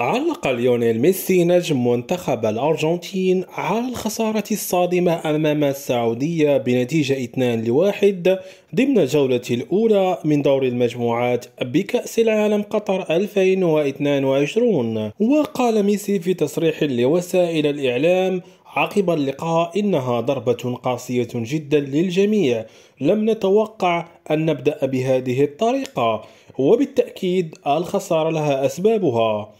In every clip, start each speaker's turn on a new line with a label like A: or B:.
A: علق ليونيل ميسي نجم منتخب الأرجنتين على الخسارة الصادمة أمام السعودية بنتيجة 2 لواحد ضمن الجولة الأولى من دور المجموعات بكأس العالم قطر 2022 وقال ميسي في تصريح لوسائل الإعلام عقب اللقاء إنها ضربة قاسية جدا للجميع لم نتوقع أن نبدأ بهذه الطريقة وبالتأكيد الخسارة لها أسبابها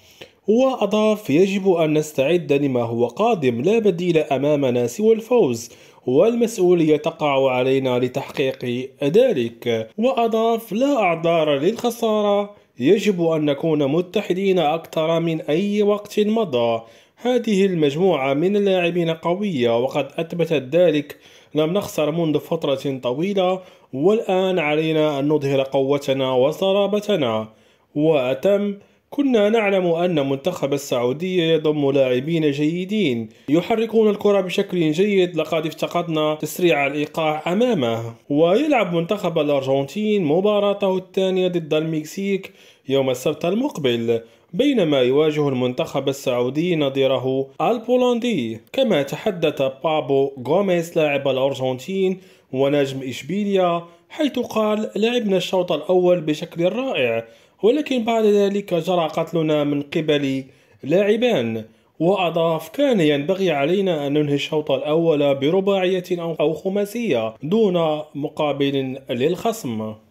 A: أضاف يجب أن نستعد لما هو قادم لا بديل أمامنا سوى الفوز والمسؤولية تقع علينا لتحقيق ذلك وأضاف لا أعذار للخسارة يجب أن نكون متحدين أكثر من أي وقت مضى هذه المجموعة من اللاعبين قوية وقد أثبتت ذلك لم نخسر منذ فترة طويلة والآن علينا أن نظهر قوتنا وصلابتنا وأتم كنا نعلم أن منتخب السعودية يضم لاعبين جيدين يحركون الكرة بشكل جيد لقد افتقدنا تسريع الإيقاع أمامه ويلعب منتخب الأرجنتين مباراته الثانية ضد المكسيك يوم السبت المقبل بينما يواجه المنتخب السعودي نظيره البولندي كما تحدث بابو غوميز لاعب الأرجنتين ونجم إشبيليا حيث قال لعبنا الشوط الأول بشكل رائع ولكن بعد ذلك جرى قتلنا من قبل لاعبان وأضاف كان ينبغي علينا أن ننهي الشوط الأول برباعية أو خماسية دون مقابل للخصم